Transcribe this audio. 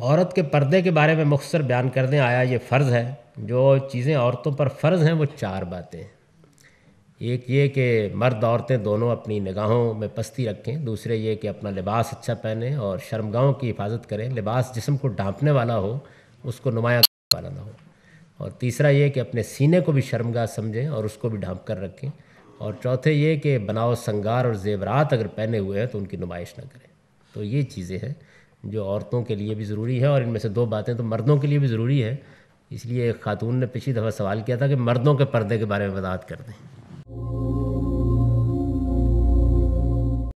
औरत के पर्दे के बारे में मुख्तर बयान कर दें आया ये फ़र्ज़ है जो चीज़ें औरतों पर फ़र्ज़ हैं वो चार बातें एक ये कि मर्द औरतें दोनों अपनी निगाहों में पस्ती रखें दूसरे ये कि अपना लिबास अच्छा पहने और शर्मगाहों की हिफाजत करें लिबास जिसम को डांपने वाला हो उसको नुमाया वाला ना हो और तीसरा ये कि अपने सीने को भी शर्मगाह समझें और उसको भी ढांप कर रखें और चौथे ये कि बनाओ संगार और जेवरात अगर पहने हुए हैं तो उनकी नुमाइश ना करें तो ये चीज़ें हैं जो औरतों के लिए भी ज़रूरी है और इनमें से दो बातें तो मर्दों के लिए भी ज़रूरी है इसलिए एक खातून ने पिछली दफ़ा सवाल किया था कि मर्दों के पर्दे के बारे में वजाहत कर दें